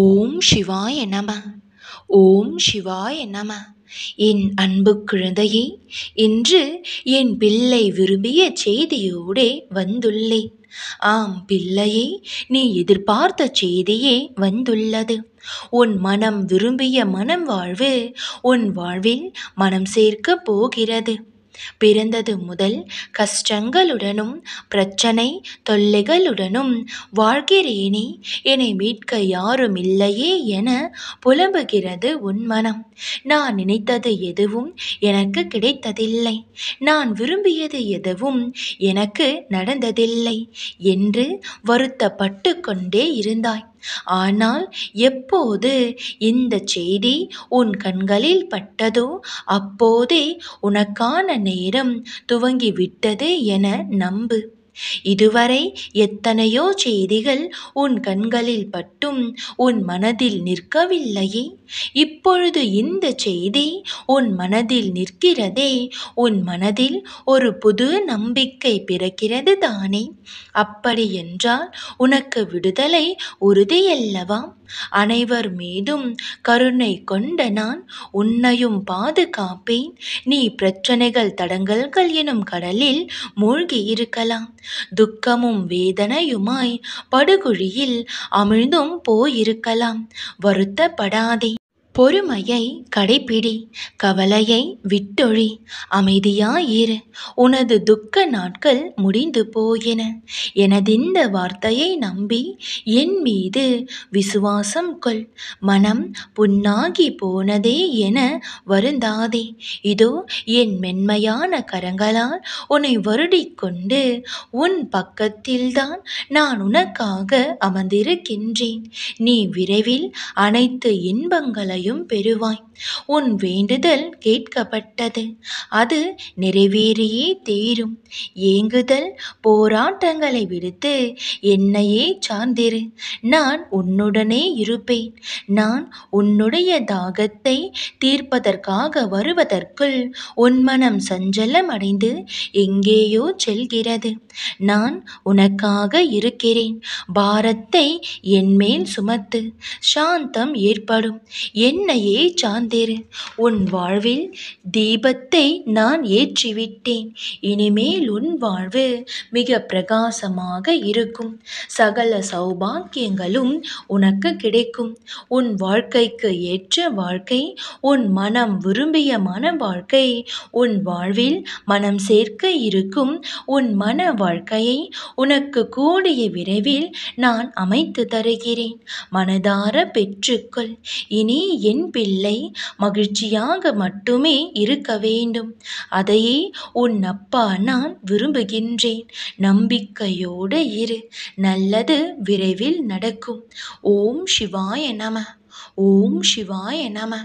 ஓம் சிவாய நம ஓம் சிவாய நம என் அன்பு குழந்தையே இன்று என் பிள்ளை விரும்பிய செய்தியோடே வந்துள்ளேன் ஆம் பிள்ளையே நீ எதிர்பார்த்த செய்தியே வந்துள்ளது உன் மனம் விரும்பிய மனம் வாழ்வு உன் வாழ்வில் மனம் சேர்க்கப் போகிறது பிறந்தது முதல் கஷ்டங்களுடனும் பிரச்சனை தொல்லைகளுடனும் வாழ்கிறேனே என்னை மீட்க யாரும் இல்லையே என புலம்புகிறது உன் மனம் நான் நினைத்தது எதுவும் எனக்கு கிடைத்ததில்லை நான் விரும்பியது எதுவும் எனக்கு நடந்ததில்லை என்று வருத்தப்பட்டு கொண்டே இருந்தாய் ஆனால் எப்போது இந்த செய்தி உன் கண்களில் பட்டதோ அப்போதே உனக்கான நேரம் துவங்கிவிட்டது என நம்பு இதுவரை எத்தனையோ செய்திகள் உன் கண்களில் பட்டும் உன் மனதில் நிற்கவில்லையே இப்பொழுது இந்த செய்தி உன் மனதில் நிற்கிறதே உன் மனதில் ஒரு புது நம்பிக்கை பிறக்கிறது தானே அப்படியென்றால் உனக்கு விடுதலை உறுதியல்லவா அனைவர் மீதும் கருணை கொண்ட நான் உன்னையும் பாதுகாப்பேன் நீ பிரச்சனைகள் தடங்கல்கள் எனும் கடலில் மூழ்கி இருக்கலாம் துக்கமும் வேதனையுமாய் படுகுழியில் அமிழ்ந்தும் போயிருக்கலாம் வருத்தப்படாதே பொறுமையை கடைப்பிடி கவலையை விட்டொழி அமைதியாயிரு உனது துக்க நாட்கள் முடிந்து போயின எனதிந்த வார்த்தையை நம்பி என் மீது விசுவாசம் கொள் மனம் புண்ணாகி போனதே என வருந்தாதே இதோ என் மென்மையான கரங்களால் உன்னை வருடிக்கொண்டு உன் பக்கத்தில்தான் நான் உனக்காக அமர்ந்திருக்கின்றேன் நீ விரைவில் அனைத்து இன்பங்களை அருளையும் பெறுவாய் உன் வேண்டுதல் கேட்கப்பட்டது அது நிறைவேறியே தேரும் ஏங்குதல் போராட்டங்களை விடுத்து என்னையே சார்ந்திரு நான் உன்னுடனே இருப்பேன் நான் உன்னுடைய தாகத்தை தீர்ப்பதற்காக வருவதற்குள் உன் மனம் சஞ்சலம் அடைந்து எங்கேயோ செல்கிறது நான் உனக்காக இருக்கிறேன் பாரத்தை என்மேல் சுமத்து சாந்தம் ஏற்படும் என் என்னையே சார்ந்திரு உன் வாழ்வில் தீபத்தை நான் ஏற்றிவிட்டேன் இனிமேல் உன் வாழ்வு மிக பிரகாசமாக இருக்கும் சகல சௌபாக்கியங்களும் உனக்கு கிடைக்கும் உன் வாழ்க்கைக்கு ஏற்ற வாழ்க்கை உன் மனம் விரும்பிய மன வாழ்க்கை உன் வாழ்வில் மனம் சேர்க்க இருக்கும் உன் மன வாழ்க்கையை உனக்கு கூடிய விரைவில் நான் அமைத்து தருகிறேன் மனதார பெற்றுக்கொள் இனி என் பிள்ளை மகிழ்ச்சியாக மட்டுமே இருக்க வேண்டும் அதையே உன் அப்பா நான் விரும்புகின்றேன் நம்பிக்கையோடு இரு நல்லது விரைவில் நடக்கும் ஓம் சிவாய நம ஓம் சிவாய நம